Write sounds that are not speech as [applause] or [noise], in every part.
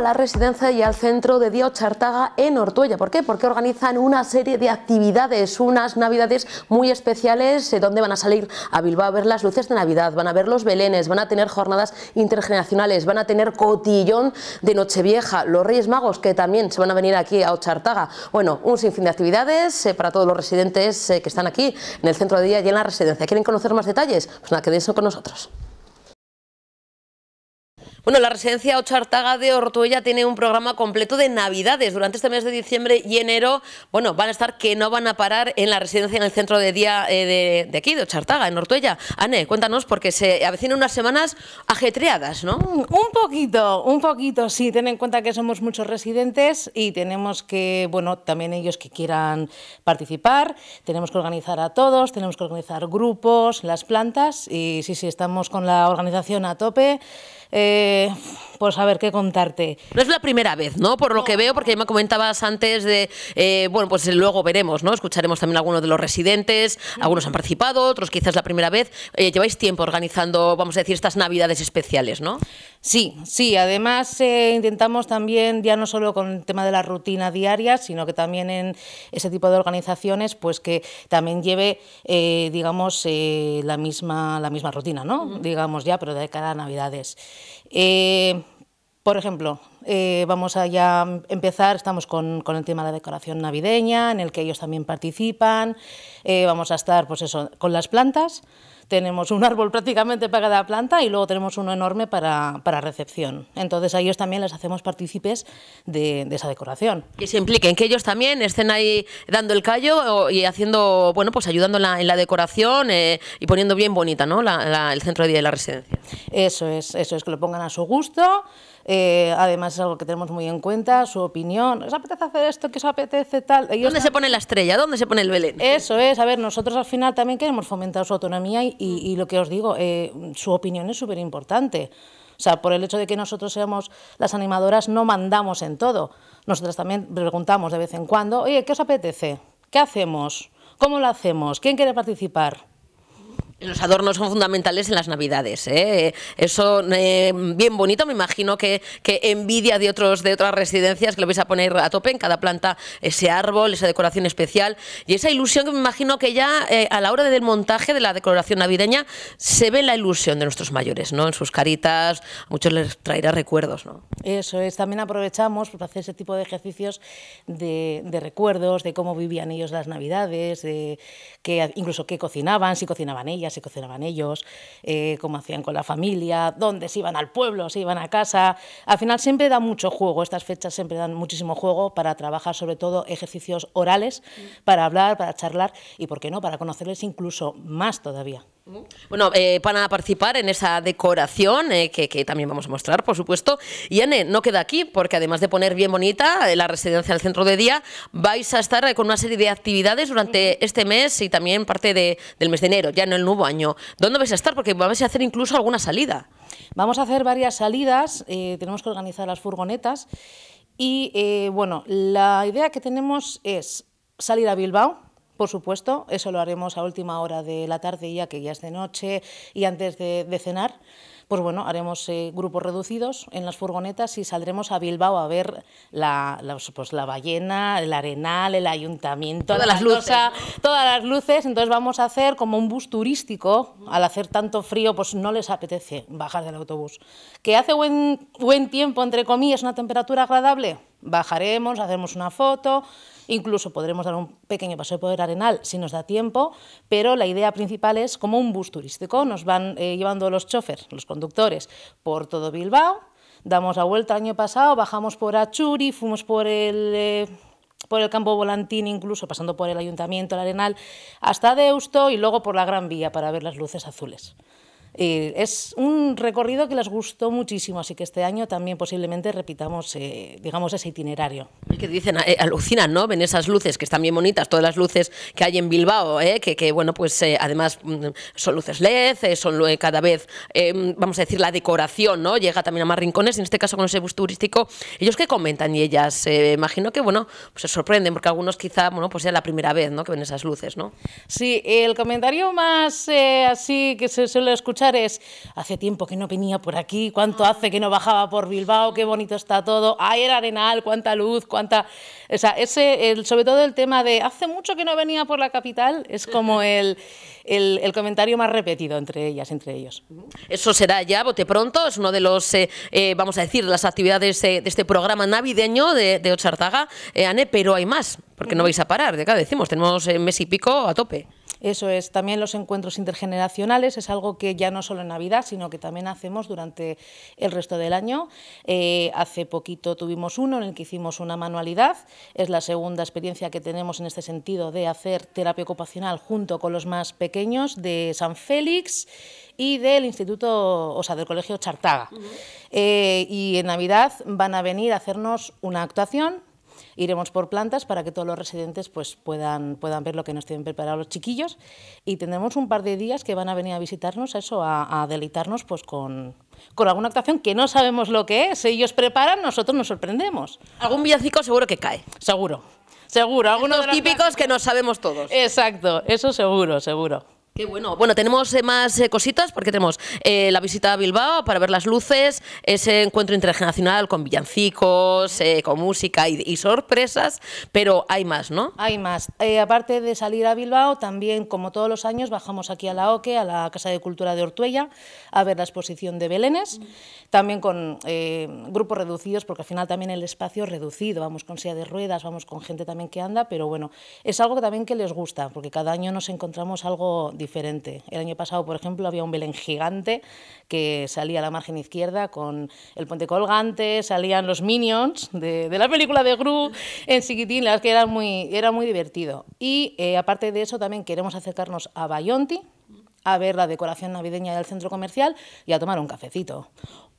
la residencia y al centro de Día Ochartaga en Ortuella. ¿Por qué? Porque organizan una serie de actividades, unas navidades muy especiales, eh, donde van a salir a Bilbao a ver las luces de Navidad, van a ver los belenes, van a tener jornadas intergeneracionales, van a tener cotillón de Nochevieja, los Reyes Magos que también se van a venir aquí a Ochartaga. Bueno, un sinfín de actividades eh, para todos los residentes eh, que están aquí en el centro de día y en la residencia. ¿Quieren conocer más detalles? Pues nada, quédense con nosotros. Bueno, la residencia Ochartaga de Ortuella tiene un programa completo de Navidades. Durante este mes de diciembre y enero, bueno, van a estar que no van a parar en la residencia en el centro de día eh, de, aquí, de Ochartaga, en Ortuella. Ane, cuéntanos, porque se avecinan unas semanas ajetreadas, ¿no? Un poquito, un poquito, sí. Ten en cuenta que somos muchos residentes y tenemos que, bueno, también ellos que quieran participar, tenemos que organizar a todos, tenemos que organizar grupos, las plantas y sí, sí, estamos con la organización a tope eh, pues a ver qué contarte. No es la primera vez, ¿no? Por lo que veo, porque ya me comentabas antes de, eh, bueno, pues luego veremos, ¿no? Escucharemos también a algunos de los residentes, algunos han participado, otros quizás la primera vez. Eh, lleváis tiempo organizando, vamos a decir, estas navidades especiales, ¿no? Sí, sí, además eh, intentamos también, ya no solo con el tema de la rutina diaria, sino que también en ese tipo de organizaciones, pues que también lleve, digamos, la, misma, la misma rutina, ¿no? Digamos ya, pero de cada navidades. Eh, por ejemplo, eh, vamos a ya empezar, estamos con, el tema de la decoración navideña, en el que ellos también participan, eh, vamos a estar pues con las plantas, tenemos un árbol [laughs] prácticamente para cada planta y luego tenemos uno enorme para, para recepción. Entonces a ellos también les hacemos partícipes de, esa decoración. Que se impliquen, que ellos también estén ahí dando el callo y haciendo, bueno, pues ayudando en la, decoración eh, y poniendo bien bonita, ¿no? el centro de día de la residencia. Eso es, eso es, que lo pongan a su gusto eh, además es algo que tenemos muy en cuenta, su opinión. ¿Os apetece hacer esto? ¿Qué os apetece tal? ¿Dónde se pone la estrella? ¿Dónde se pone el Belén? Eso es, a ver, nosotros al final también queremos fomentar su autonomía y, mm. lo que os digo, eh, su opinión es súper importante. O sea, por el hecho de que nosotros seamos las animadoras, no mandamos en todo. Nosotras también preguntamos de vez en cuando, oye, ¿qué os apetece? ¿Qué hacemos? ¿Cómo lo hacemos? ¿Quién quiere participar? Los adornos son fundamentales en las navidades. ¿eh? Eso eh, bien bonito, me imagino que, envidia de otros de otras residencias que lo vais a poner a tope en cada planta ese árbol, esa decoración especial y esa ilusión que me imagino que ya eh, a la hora del montaje de la decoración navideña se ve la ilusión de nuestros mayores, ¿no? En sus caritas, a muchos les traerá recuerdos, ¿no? Eso es, también aprovechamos para hacer ese tipo de ejercicios de, recuerdos, de cómo vivían ellos las navidades, de que incluso qué cocinaban, si cocinaban ellas se cocinaban ellos, eh, cómo hacían con la familia, dónde se iban al pueblo, se iban a casa. Al final siempre da mucho juego, estas fechas siempre dan muchísimo juego para trabajar sobre todo ejercicios orales, para hablar, para charlar y, ¿por qué no?, para conocerles incluso más todavía. Bueno, eh, para participar en esa decoración eh, que, también vamos a mostrar, por supuesto. Y Anne, no queda aquí, porque además de poner bien bonita eh, la residencia del centro de día, vais a estar eh, con una serie de actividades durante este mes y también parte del mes de enero, ya en el nuevo año. ¿Dónde vais a estar? Porque vais a hacer incluso alguna salida. Vamos a hacer varias salidas, tenemos que organizar las furgonetas. Y bueno, la idea que tenemos es salir a Bilbao, por supuesto, eso lo haremos a última hora de la tarde, ya que ya es de noche y antes de, cenar. Pues bueno, haremos eh, grupos reducidos en las furgonetas y saldremos a Bilbao a ver la, pues ballena, el arenal, el ayuntamiento, todas las luces. todas las luces. Entonces vamos a hacer como un bus turístico. Al hacer tanto frío, pues no les apetece bajar del autobús. Que hace buen, buen tiempo, entre comillas, una temperatura agradable. Bajaremos, hacemos una foto. Incluso podremos dar un pequeño paseo por poder Arenal si nos da tiempo, pero la idea principal es como un bus turístico. Nos van eh, llevando los choferes, los conductores, por todo Bilbao. Damos la vuelta el año pasado, bajamos por Achuri, fuimos por el... Eh, por el campo volantín, incluso pasando por el ayuntamiento, el arenal, hasta Deusto y luego por la Gran Vía para ver las luces azules. Eh, es un recorrido que les gustó muchísimo, así que este año también posiblemente repitamos, eh, digamos, ese itinerario. Y que dicen, eh, alucinan, ¿no? Ven esas luces que están bien bonitas, todas las luces que hay en Bilbao, que, que, bueno, pues además mm, son luces LED, son cada vez, vamos a decir, la decoración, ¿no? Llega también a más rincones, en este caso con ese bus turístico. ¿Ellos qué comentan y ellas? imagino que, bueno, pues se sorprenden, porque algunos quizá, bueno, pues sea la primera vez, ¿no? Que ven esas luces, ¿no? Sí, el comentario más así que se suele escuchar es, hace tiempo que no venía por aquí, cuánto hace que no bajaba por Bilbao, qué bonito está todo, ay, el arenal, cuánta luz, cuánta... O sea, ese, el, sobre todo el tema de, hace mucho que no venía por la capital, es como [laughs] el, el, comentario más repetido entre ellas, entre ellos. Eso será ya, bote pronto, es uno de los, eh, eh, vamos a decir, las actividades de, este programa navideño de, de Ochartaga, eh, Ane, pero hay más, porque no vais a parar, de acá decimos, tenemos mes y pico a tope. Eso es, también los encuentros intergeneracionales es algo que ya no solo en Navidad, sino que también hacemos durante el resto del año. Eh, hace poquito tuvimos uno en el que hicimos una manualidad, es la segunda experiencia que tenemos en este sentido de hacer terapia ocupacional junto con los más pequeños de San Félix y del Instituto, o sea, del Colegio Chartaga. Eh, y en Navidad van a venir a hacernos una actuación Iremos por plantas para que todos los residentes pues, puedan, puedan ver lo que nos tienen preparado los chiquillos y tendremos un par de días que van a venir a visitarnos, eso, a, deleitarnos pues, con, con alguna actuación que no sabemos lo que es. Ellos preparan, nosotros nos sorprendemos. Algún villancico seguro que cae. Seguro, seguro. Algunos típicos que no sabemos todos. Exacto, eso seguro, seguro bueno. Bueno, tenemos eh, más eh, cositas porque tenemos eh, la visita a Bilbao para ver las luces, ese encuentro internacional con villancicos, con música y, sorpresas, pero hay más, ¿no? Hay más. aparte de salir a Bilbao, también, como todos los años, bajamos aquí a la OCE, a la Casa de Cultura de Ortuella, a ver la exposición de Belénes, también con grupos reducidos, porque al final también el espacio es reducido. Vamos con silla de ruedas, vamos con gente también que anda, pero bueno, es algo que también que les gusta, porque cada año nos encontramos algo diferente. El año pasado, por ejemplo, había un Belén gigante que salía a la margen izquierda con el puente colgante, salían los minions de, la película de Gru en Siquitín, que era muy, era muy divertido. Y eh, aparte de eso, también queremos acercarnos a Bayonti, a ver la decoración navideña del centro comercial y a tomar un cafecito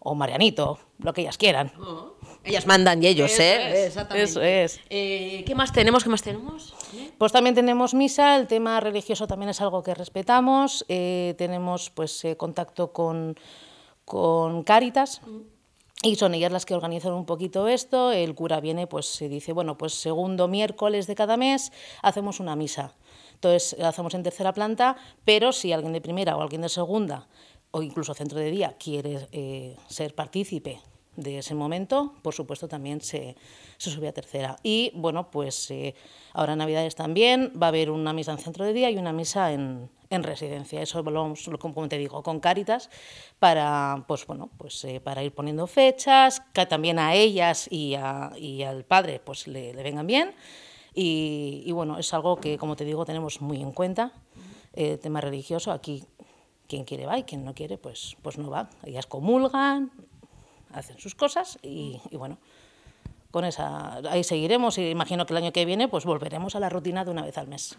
o Marianito, lo que ellas quieran. Oh, ellas mandan y ellos, Eso ¿eh? Es, Eso es. Eh, ¿Qué más tenemos? ¿Qué más tenemos? ¿Eh? Pues también tenemos misa, el tema religioso también es algo que respetamos, eh, tenemos pues contacto con, con Cáritas. Mm. Y son ellas las que organizan un poquito esto. El cura viene, pues se dice, bueno, pues segundo miércoles de cada mes hacemos una misa. Entonces, la hacemos en tercera planta, pero si alguien de primera o alguien de segunda o incluso centro de día quiere eh, ser partícipe de ese momento, por supuesto también se, se sube a tercera. Y bueno, pues eh, ahora en Navidades también va a haber una misa en centro de día y una misa en, residencia. Eso lo, como te digo, con Cáritas para, pues, bueno, pues, eh, para ir poniendo fechas, que también a ellas y, al padre pues, le, vengan bien. Y, bueno, es algo que, como te digo, tenemos muy en cuenta. El tema religioso, aquí quien quiere va y quien no quiere, pues, pues no va. Ellas comulgan, hacen sus cosas y, y bueno, con esa, ahí seguiremos y imagino que el año que viene pues volveremos a la rutina de una vez al mes.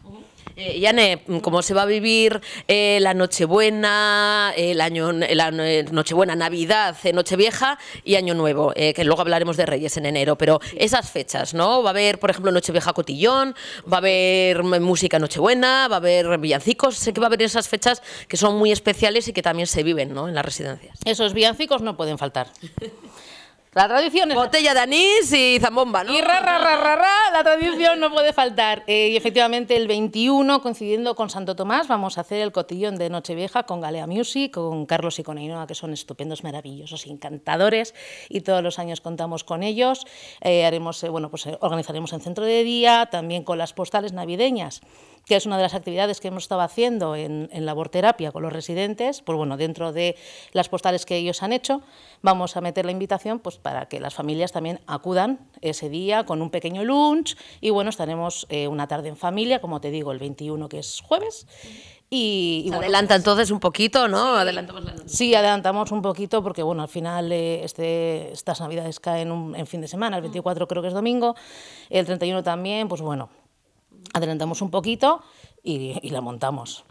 Eh, Yane, mm, ¿cómo se va a vivir eh, la Nochebuena, el año, la eh, Nochebuena, Navidad, Nochevieja y Año Nuevo? que luego hablaremos de Reyes en enero, pero esas fechas, ¿no? Va a haber, por ejemplo, Nochevieja Cotillón, va a haber mm, música Nochebuena, va a haber villancicos, sé que va a haber esas fechas que son muy especiales y que también se viven, ¿no? En las residencias. Esos villancicos no pueden faltar. [laughs] La tradición es... Botella de anís y zambomba, ¿no? Y ra, ra, ra, ra la tradición no puede faltar. Eh, y efectivamente el 21, coincidiendo con Santo Tomás, vamos a hacer el cotillón de Nochevieja con Galea Music, con Carlos y con Ainhoa, que son estupendos, maravillosos, encantadores, y todos los años contamos con ellos. Eh, haremos, eh, bueno, pues organizaremos en centro de día, también con las postales navideñas que es una de las actividades que hemos estado haciendo en, la laborterapia con los residentes, pues bueno, dentro de las postales que ellos han hecho, vamos a meter la invitación pues para que las familias también acudan ese día con un pequeño lunch y bueno, estaremos eh, una tarde en familia, como te digo, el 21 que es jueves. Y, adelanta entonces un poquito, ¿no? Sí, adelantamos pues la Sí, adelantamos un poquito porque, bueno, al final eh, este, estas navidades caen en fin de semana, el 24 creo que es domingo, el 31 también, pues bueno, adelantamos un poquito y, la montamos.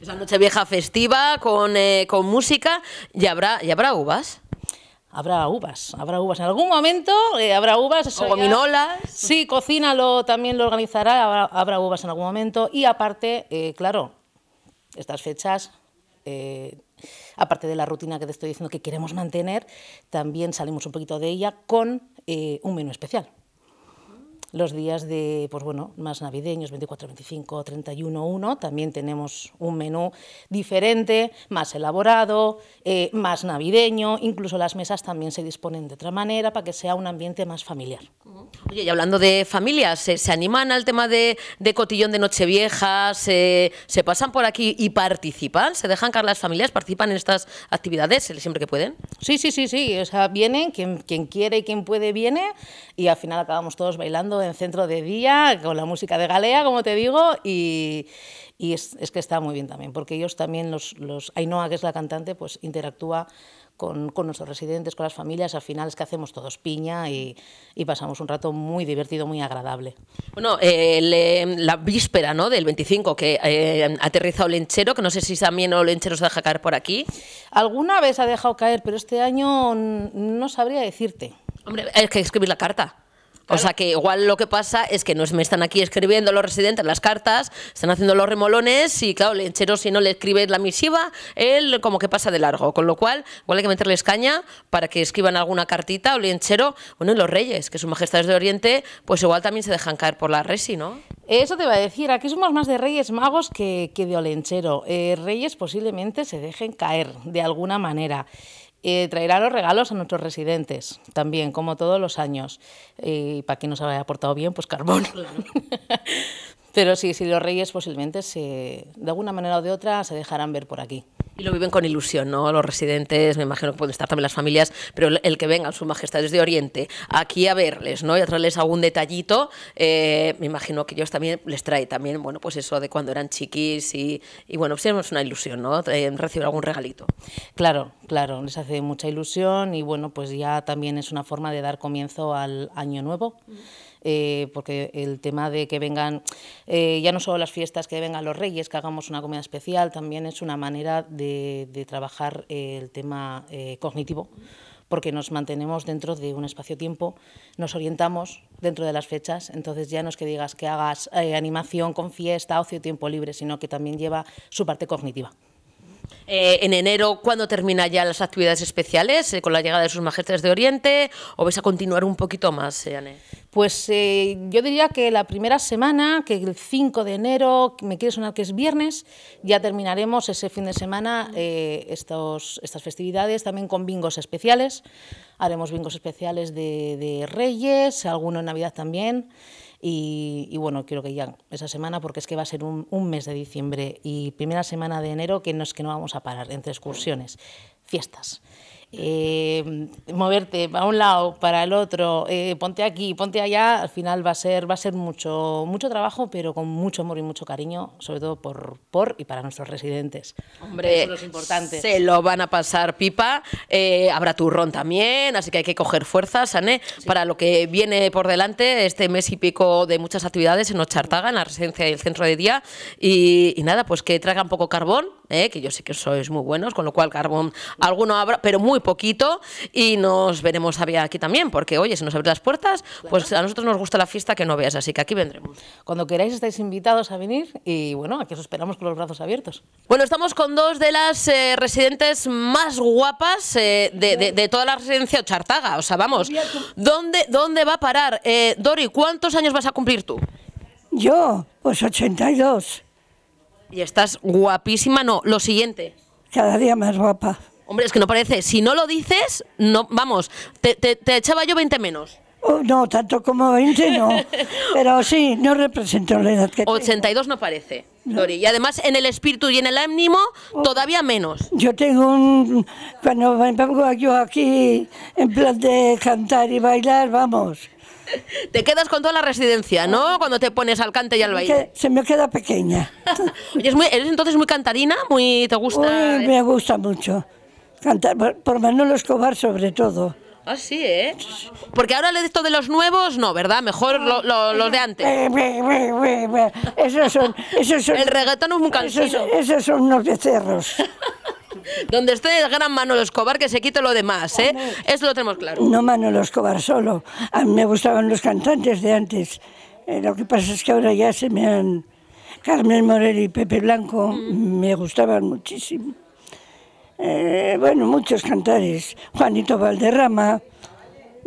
Esa noche vieja festiva con, eh, música y habrá, habrá uvas. Habrá uvas, habrá uvas. En algún momento eh, habrá uvas. O gominolas. Sí, Cocina también lo organizará, habrá, uvas en algún momento. Y aparte, eh, claro, estas fechas, aparte de la rutina que te estoy diciendo que queremos mantener, también salimos un poquito de ella con un menú especial los días de, pues bueno, más navideños, 24, 25, 31, 1, también tenemos un menú diferente, más elaborado, eh, más navideño, incluso las mesas también se disponen de otra manera para que sea un ambiente más familiar. Oye, y hablando de familias, ¿se, animan al tema de, cotillón de Nochevieja? ¿Se, ¿Se pasan por aquí y participan? ¿Se dejan caer las familias? ¿Participan en estas actividades siempre que pueden? Sí, sí, sí, sí, o sea, vienen, quien quiere y quien puede viene y al final acabamos todos bailando en centro de día con la música de Galea, como te digo, y, es, que está muy bien también, porque ellos también, los, Ainhoa, que es la cantante, pues interactúa con, nuestros residentes, con las familias, al final es que hacemos todos piña y, pasamos un rato muy divertido, muy agradable. Bueno, em, la víspera ¿no? del 25 que eh, em, aterriza Olenchero, que no sé si también Olenchero se deja caer por aquí. Alguna vez ha dejado caer, pero este año no sabría decirte. Hombre, hay que escribir la carta. O sea que igual lo que pasa es que nos me están aquí escribiendo los residentes las cartas, están haciendo los remolones y claro, Lechero si no le escribe la misiva, él como que pasa de largo. Con lo cual, igual hay que meterles caña para que escriban alguna cartita o Lenchero, bueno, y los reyes, que sus majestades de Oriente, pues igual también se dejan caer por la resi, ¿no? Eso te iba a decir, aquí somos más de reyes magos que, que de olenchero. Eh, reyes posiblemente se dejen caer de alguna manera. Eh, traerá los regalos a nuestros residentes también, como todos los años. Y para quien nos haya portado bien, pues carbón. [laughs] Pero sí, sí, los reyes posiblemente se, de alguna manera o de otra se dejarán ver por aquí. Y lo viven con ilusión, ¿no? Los residentes, me imagino que pueden estar también las familias, pero el que vengan Su Majestad, desde Oriente aquí a verles, ¿no? Y a traerles algún detallito, eh, me imagino que ellos también les trae también, bueno, pues eso de cuando eran chiquis y, y bueno, pues es una ilusión, ¿no? recibir algún regalito. Claro, claro, les hace mucha ilusión y bueno, pues ya también es una forma de dar comienzo al año nuevo. Eh, porque el tema de que vengan, eh, ya no solo las fiestas, que vengan los reyes, que hagamos una comida especial, también es una manera de, trabajar eh, el tema cognitivo porque nos mantenemos dentro de un espacio-tiempo, nos orientamos dentro de las fechas, entonces ya no es que digas que hagas animación con fiesta, ocio tiempo libre, sino que también lleva su parte cognitiva. Eh, en enero, ¿cuándo terminan ya las actividades especiales eh, con la llegada de sus majestades de Oriente? ¿O vais a continuar un poquito más, eh, Anne? Pues yo diría que la primera semana, que el 5 de enero, me quiere sonar que es viernes, ya terminaremos ese fin de semana estas festividades también con bingos especiales. Haremos bingos especiales de, de Reyes, alguno en Navidad también. Y, bueno, quiero que ya esa semana porque es que va a ser un, un, mes de diciembre y primera semana de enero que no es que no vamos a parar entre excursiones, fiestas. Eh, moverte a un lado, para el otro, eh, ponte aquí, ponte allá, al final va a ser, va a ser mucho, mucho trabajo, pero con mucho amor y mucho cariño, sobre todo por, por y para nuestros residentes. Hombre, Eso es eh, importante. se lo van a pasar pipa, habrá turrón también, así que hay que coger fuerzas, Ané, para lo que viene por delante este mes y pico de muchas actividades en Ochartaga, en la residencia y el centro de día, y, y nada, pues que traigan poco carbón, ¿eh? que yo sé que sois muy buenos, con lo cual carbón alguno habrá, pero muy poquito, y nos veremos aquí también, porque oye, si nos abren las puertas, pues a nosotros nos gusta la fiesta que no veas, así que aquí vendremos. Cuando queráis estáis invitados a venir y bueno, aquí os esperamos con los brazos abiertos. Bueno, estamos con dos de las eh, residentes más guapas eh, de, toda la residencia Chartaga, o sea, vamos, ¿dónde, dónde va a parar? Dori, ¿cuántos años vas a cumplir tú? Yo, pues 82. Y estás guapísima, no, lo siguiente. Cada día más guapa. Hombre, es que no parece, si no lo dices, no, vamos, te, echaba yo 20 menos. Oh, no, tanto como 20 no, [laughs] pero sí, no represento la edad que 82 no parece, Lori. Y además en el espíritu y en el ánimo oh. todavía menos. Yo tengo un... Cuando me yo aquí en plan de cantar y bailar, vamos. [laughs] Te quedas con toda la residencia, ¿no? Cuando te pones al cante y al baile. Se me queda pequeña. [laughs] ¿Eres entonces muy cantarina? Muy, ¿Te gusta? me gusta mucho. Cantar, por Manolo Escobar sobre todo. Ah, sí, ¿eh? Porque ahora le esto de los nuevos, no, ¿verdad? Mejor los de antes. Eh, eh, eh, esos son, esos [laughs] son, El reggaetón es muy cansino. Esos, esos son unos becerros. Donde esté el gran Manolo Escobar, que se quite lo demás, ¿eh? Eso lo tenemos claro. No Manolo Escobar solo. A mí me gustaban los cantantes de antes. Eh, lo que pasa es que ahora ya se me han... Carmen Morel y Pepe Blanco mm. me gustaban muchísimo. Eh, bueno, muchos cantares. Juanito Valderrama,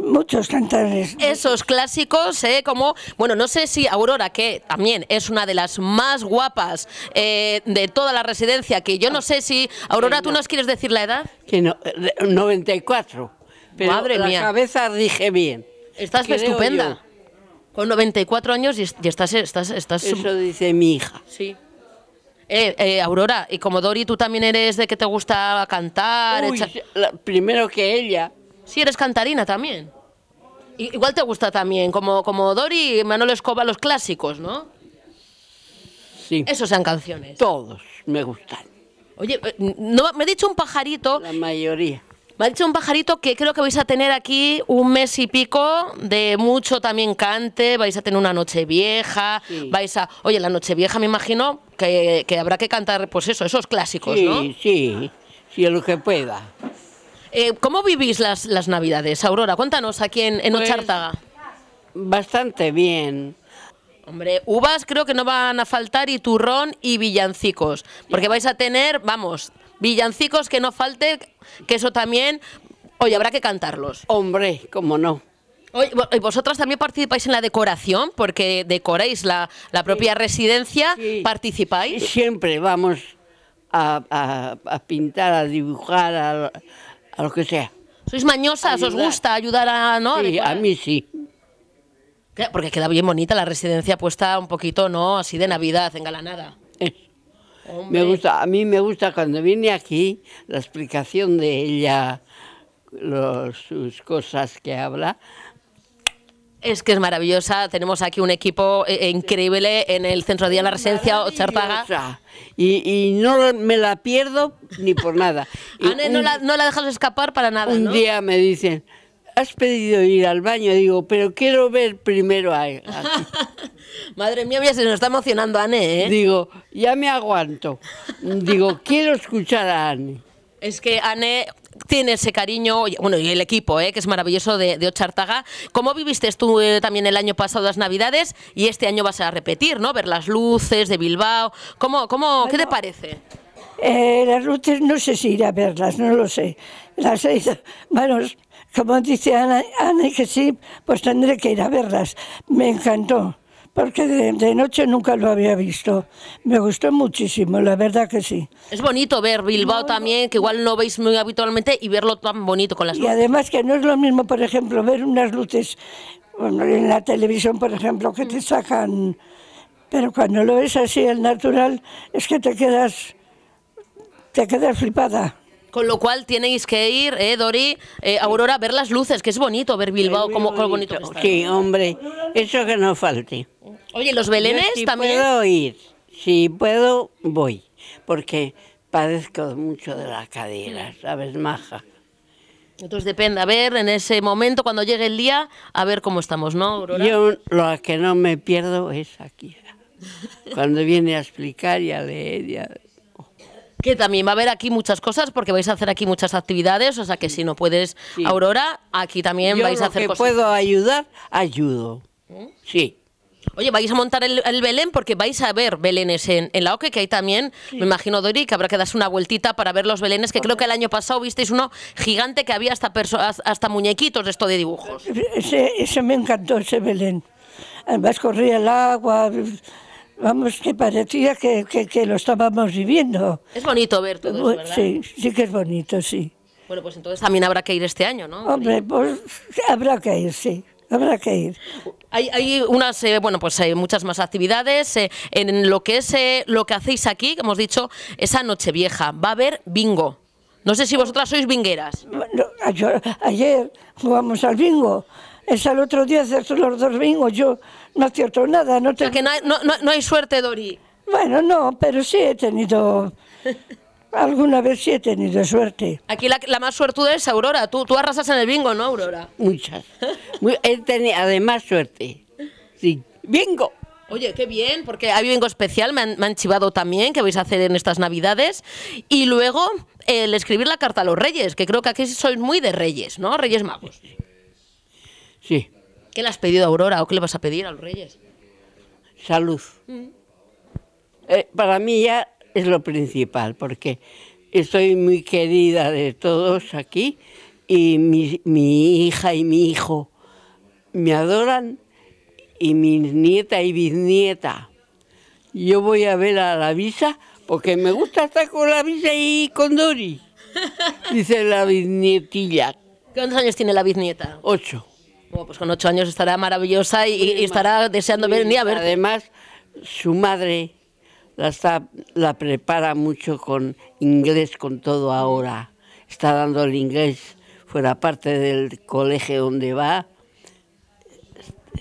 muchos cantantes. Esos clásicos, ¿eh? como, bueno, no sé si Aurora, que también es una de las más guapas eh, de toda la residencia, que yo no sé si, Aurora, ¿tú nos quieres decir la edad? Que no, 94. Pero Madre la cabeza dije bien. Estás estupenda. Con 94 años y, estás, estás, estás... Eso dice mi hija. Sí. Eh, eh, Aurora, y como Dori, tú también eres de que te gusta cantar. primero que ella, sí, eres cantarina también. Igual te gusta también, como, como Dori y Manolo Escoba, los clásicos, ¿no? Sí. Esos sean canciones. Todos me gustan. Oye, eh, no, me ha dicho un pajarito. La mayoría. Me ha dicho un pajarito que creo que vais a tener aquí un mes y pico de mucho también cante, vais a tener una noche vieja, vais a... Oye, la noche vieja me imagino que, habrá que cantar, pues eso, esos clásicos, sí, ¿no? Sí, sí, si lo que pueda. Eh, ¿Cómo vivís las, las Navidades, Aurora? Cuéntanos aquí en, en pues, Ochártaga. Bastante bien. Hombre, uvas creo que no van a faltar y turrón y villancicos, porque vais a tener, vamos, villancicos que no falte, que eso también, hoy habrá que cantarlos. Hombre, cómo no. Y vosotras también participáis en la decoración, porque decoráis la, la propia residencia, sí. participáis. Siempre vamos a, a pintar, a dibujar, a, a lo que sea. ¿Sois mañosas? ¿Os gusta ayudar a.? ¿no? Sí, a mí sí. Porque queda bien bonita la residencia puesta un poquito, ¿no? Así de Navidad, engalanada. Me gusta, a mí me gusta cuando viene aquí la explicación de ella, los, sus cosas que habla, es que es maravillosa. Tenemos aquí un equipo eh, eh, increíble en el Centro de la Residencia Ochartaga. Y, y, no me la pierdo ni por nada. Ane, [laughs] no, la, no, la, dejas escapar para nada. Un día me dicen, has pedido ir al baño. Digo, pero quiero ver primero a, él. [laughs] Madre mía, se nos está emocionando Ane, ¿eh? Digo, ya me aguanto. Digo, quiero escuchar a Ane. Es que Ane tiene ese cariño, bueno, y el equipo, ¿eh? que es maravilloso de, de Ochartaga. ¿Cómo viviste tú eh, también el año pasado las Navidades y este año vas a repetir, ¿no? Ver las luces de Bilbao. ¿Cómo, cómo, ¿Qué te parece? Eh, las luces no sé si ir a verlas, no lo sé. Las he ido, bueno, como dice Ana, Ana que sí, pues tendré que ir a verlas. Me encantó porque de, noche nunca lo había visto. Me gustó muchísimo, la verdad que sí. Es bonito ver Bilbao también, que igual no veis muy habitualmente, y verlo tan bonito con las luces. Y además que no es lo mismo, por ejemplo, ver unas luces en la televisión, por ejemplo, que te mm. sacan... Pero cuando lo ves así, el natural, es que te quedas, te quedas flipada. Con lo cual tenéis que ir, eh, Dori, eh, Aurora, a ver las luces, que es bonito ver Bilbao, como bonito. bonito Sí, hombre, eso que no falte. Oye, los belenes también. puedo ir, si puedo, voy, porque padezco mucho de las caderas, ¿sabes, maja? Entonces depende, a ver, en ese momento, cuando llegue el día, a ver cómo estamos, ¿no, Aurora? Yo lo que no me pierdo es aquí. Cuando viene a explicar y a leer que también va a haber aquí muchas cosas porque vais a hacer aquí muchas actividades, o sea que si no puedes, Aurora, aquí también vais a hacer cosas. Yo puedo ayudar, ayudo. ¿Eh? Sí. Oye, vais a montar el, Belén porque vais a ver Belenes en, la OCE, que hay también, me imagino, Dori, que habrá que darse una vueltita para ver los Belenes, que creo que el año pasado visteis uno gigante que había hasta, hasta muñequitos de esto de dibujos. Ese, ese me encantó, ese Belén. Además corría el agua, Vamos, que parecía que, que, lo estábamos viviendo. Es bonito ver todo ¿verdad? Sí, sí que es bonito, sí. Bueno, pues entonces también habrá que ir este año, ¿no? Hombre, pues habrá que ir, sí. Habrá que ir. Hay, hay unas, eh, bueno, pues hay eh, muchas más actividades eh, en lo que es lo que hacéis aquí, que hemos dicho, esa noche vieja. Va a haber bingo. No sé si vosotras sois bingueras. Bueno, ayer jugamos al bingo es al otro día hacer los dos bingos. Yo no acierto nada. No tengo... que no hay, suerte, Dori. Bueno, no, pero sí he tenido... [laughs] Alguna vez sí he tenido suerte. Aquí la, más suertuda es Aurora. Tú, tú arrasas en el bingo, ¿no, Aurora? Muchas. Muy, he tenido además suerte. Sí. ¡Bingo! Oye, qué bien, porque hay bingo especial, me han chivado también, que vais a hacer en estas Navidades. Y luego el escribir la carta a los reyes, que creo que aquí sois muy de reyes, ¿no? Reyes magos. Sí. ¿Qué le has pedido a Aurora o qué le vas a pedir a los reyes? Salud. Mm. Eh, para mí ya es lo principal, porque estoy muy querida de todos aquí y mi, mi hija y mi hijo me adoran y mis nieta y bisnieta. Yo voy a ver a la visa porque me gusta estar con la visa y con Dori, [laughs] dice la bisnietilla. ¿Cuántos años tiene la bisnieta? Ocho pues con ocho años estará maravillosa y, estará deseando venir a ver. Además, su madre la, está, la prepara mucho con inglés, con todo ahora. Está dando el inglés fuera parte del colegio donde va,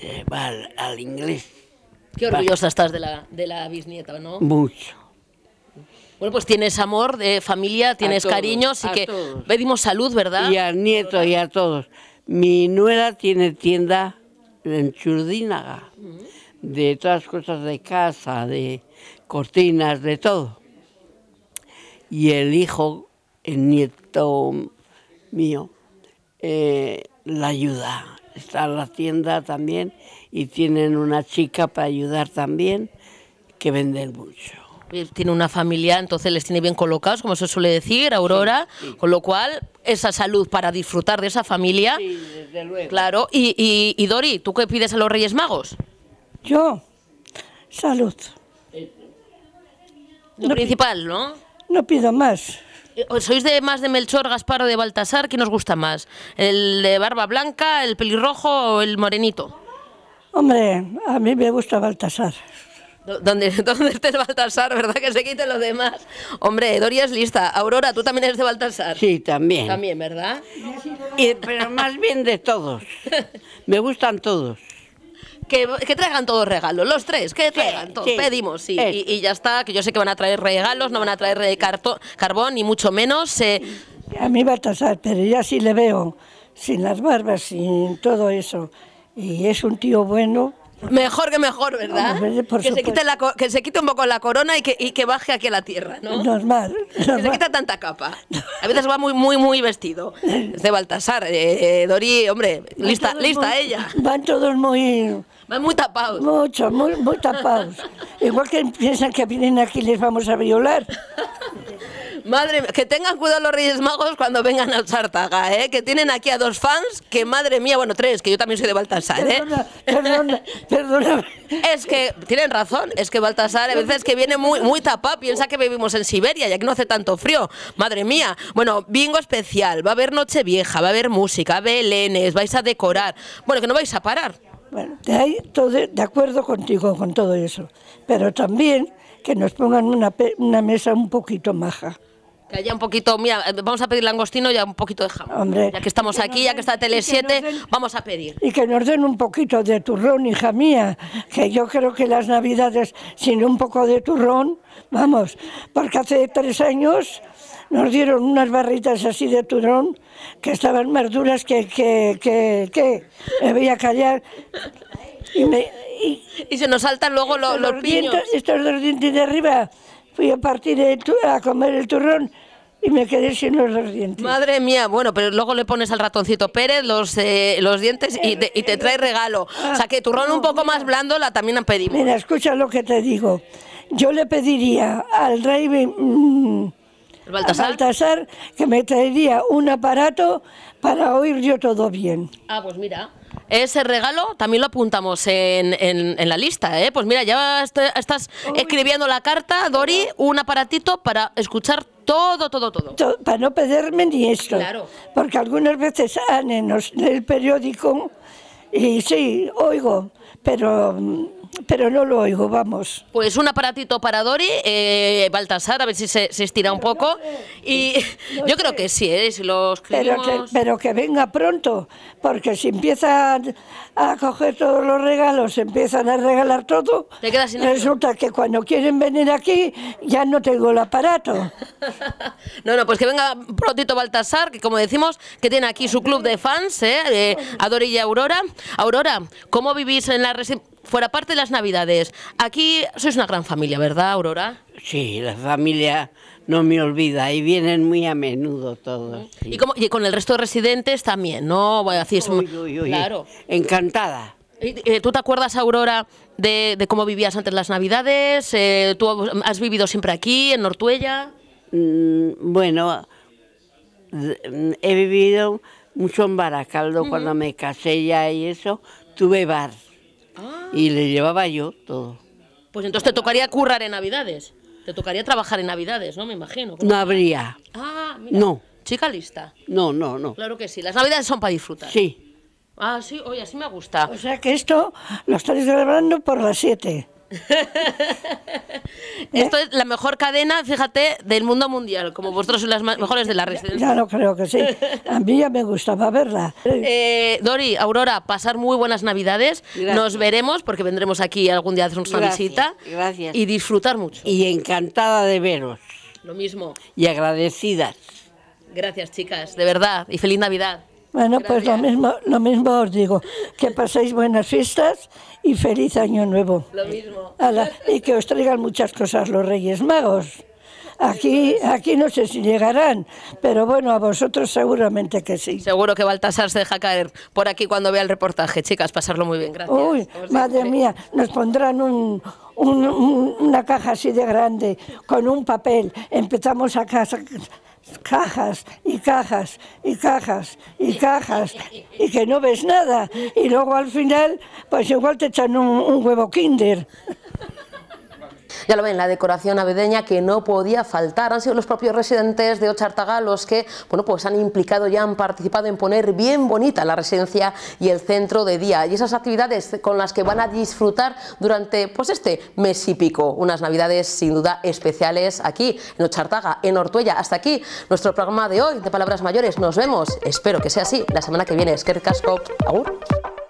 eh, va al, inglés. Qué orgullosa estás de la, de la bisnieta, ¿no? Mucho. Bueno, pues tienes amor de familia, tienes cariño, así que pedimos salud, ¿verdad? Y al nieto y a todos. Mi nuera tiene tienda en Churdínaga, de todas cosas de casa, de cortinas, de todo. Y el hijo, el nieto mío, eh, la ayuda. Está en la tienda también y tienen una chica para ayudar también que vende mucho tiene una familia, entonces les tiene bien colocados, como se suele decir, Aurora, con lo cual esa salud para disfrutar de esa familia. Sí, desde luego. Claro, y, Dori, ¿tú qué pides a los Reyes Magos? Yo, salud. Eh, lo principal, ¿no? No pido más. Eh, ¿Sois de más de Melchor, Gaspar o de Baltasar? ¿Quién os gusta más? ¿El de barba blanca, el pelirrojo o el morenito? Hombre, a mí me gusta Baltasar. Donde, [laughs] donde el Baltasar, ¿verdad? Que se quiten los demás. Hombre, Doria es lista. Aurora, ¿tú también eres de Baltasar? Sí, también. También, ¿verdad? Y, pero más bien de todos. Me gustan todos. Que, traigan todos regalos, los tres, que traigan todos, pedimos, sí. Y, ya está, que yo sé que van a traer regalos, no van a traer eh, carbón, ni mucho menos. Eh. A mí Baltasar, pero ya sí le veo, sin las barbas, sin todo eso, y es un tío bueno, Mejor que mejor, ¿verdad? que, se quite un poco la corona y que, y que baje aquí a la tierra, ¿no? Normal, normal. Que se quita tanta capa. A veces va muy, muy, muy vestido. [laughs] Es de Baltasar. Eh, eh hombre, lista, lista ella. Van todos muy... Van muy tapados. Mucho, muy, muy tapados. [laughs] Igual que piensan que vienen aquí les vamos a violar. [laughs] Madre que tengan cuidado los Reyes Magos cuando vengan a Sartaga, ¿eh? Que tienen aquí a dos fans que, madre mía, bueno, tres, que yo también soy de Baltasar, ¿eh? Perdona, perdona, Es que, tienen razón, es que Baltasar a veces que viene muy, muy tapado, piensa que vivimos en Siberia ya que no hace tanto frío. Madre mía. Bueno, bingo especial, va a haber noche vieja, va a haber música, va vais a decorar. Bueno, que no vais a parar. Bueno, de ahí todo de acuerdo contigo con todo eso, pero también que nos pongan una, una mesa un poquito maja. Que un poquito, mira, eh, vamos a pedir langostino Ya un poquito de jamón. ya que estamos aquí, ya que está Tele 7, vamos a pedir. Y que nos den un poquito de turrón, hija mía, que yo creo que las navidades sin un poco de turrón, vamos, porque hace tres años nos dieron unas barritas así de turrón que estaban más duras que, que, que, me voy a callar. Y, se nos saltan luego los, los, Dientes, estos dos dientes de arriba fui a partir de, a comer el turrón y me quedé sin los dientes. Madre mía, bueno, pero luego le pones al ratoncito Pérez los, eh, los dientes y te, y trae regalo. Ah, o sea que turrón un poco más blando la también pedido. Mira, escucha lo que te digo. Yo le pediría al rey mmm, Baltasar? Baltasar que me traería un aparato para oír yo todo bien. Ah, pues mira. Ese regalo también lo apuntamos en, la lista, ¿eh? Pues mira, ya estás escribiendo la carta, Dori, un aparatito para escuchar todo, todo, todo. para no perderme ni esto. Claro. Porque algunas veces salen en el periódico y sí, oigo, pero mm, pero no lo oigo, vamos. Pues un aparatito para Dori, eh, Baltasar, a ver si se, estira un poco. y [laughs] yo creo que sí, ¿eh? si lo escribimos... pero, que, venga pronto, porque si empiezan a coger todos los regalos, empiezan a regalar todo, resulta que cuando quieren venir aquí ya no tengo el aparato. [laughs] no, no, pues que venga prontito Baltasar, que como decimos, que tiene aquí su club de fans, ¿eh? eh Adori y Aurora. Aurora, ¿cómo vivís en la residencia? fuera parte de las Navidades, aquí sois una gran familia, ¿verdad, Aurora? Sí, la familia no me olvida y vienen muy a menudo todos. ¿Y, como, con el resto de residentes también, ¿no? Así claro. Encantada. Eh, ¿Tú te acuerdas, Aurora, de, cómo vivías antes las Navidades? Eh, ¿Tú has vivido siempre aquí, en Nortuella? Mm, bueno, he vivido mucho en Baracaldo cuando me casé ya y eso. Tuve bar y le llevaba yo todo. Pues entonces te tocaría currar en Navidades. Te tocaría trabajar en Navidades, ¿no? Me imagino. No habría. Ah, mira. No. Chica lista. No, no, no. Claro que sí. Las Navidades son para disfrutar. Sí. Ah, sí, oye, así me gusta. O sea que esto lo estáis celebrando por las siete. [laughs] Esto es la mejor cadena, fíjate, del mundo mundial, como vosotros son las mejores de la residencia. no creo que sí. A mí ya me gustaba verla. Eh, Dori, Aurora, pasar muy buenas Navidades. Nos veremos, porque vendremos aquí algún día a hacer una visita. Gracias. Y disfrutar mucho. Y encantada de veros. Lo mismo. Y agradecidas. Gracias, chicas, de verdad. Y feliz Navidad. Bueno, pues lo mismo, lo mismo os digo, que paséis buenas fiestas y feliz año nuevo. Lo mismo. y que os traigan muchas cosas los Reyes Magos. Aquí, aquí no sé si llegarán, pero bueno, a vosotros seguramente que sí. Seguro que Baltasar se deja caer por aquí cuando vea el reportaje. Chicas, pasarlo muy bien, gracias. Uy, madre mía, nos pondrán una caja así de grande con un papel. Empezamos a casa cajas y cajas y cajas y cajas y que no ves nada y luego al final pues igual te echan un, huevo kinder. Ya lo ven, la decoración navideña que no podía faltar. Han sido los propios residentes de Ochartaga los que bueno, pues han implicado y han participado en poner bien bonita la residencia y el centro de día. Y esas actividades con las que van a disfrutar durante pues, este mes y pico. Unas navidades sin duda especiales aquí en Ochartaga, en Ortuella. Hasta aquí nuestro programa de hoy de Palabras Mayores. Nos vemos, espero que sea así, la semana que viene. Es que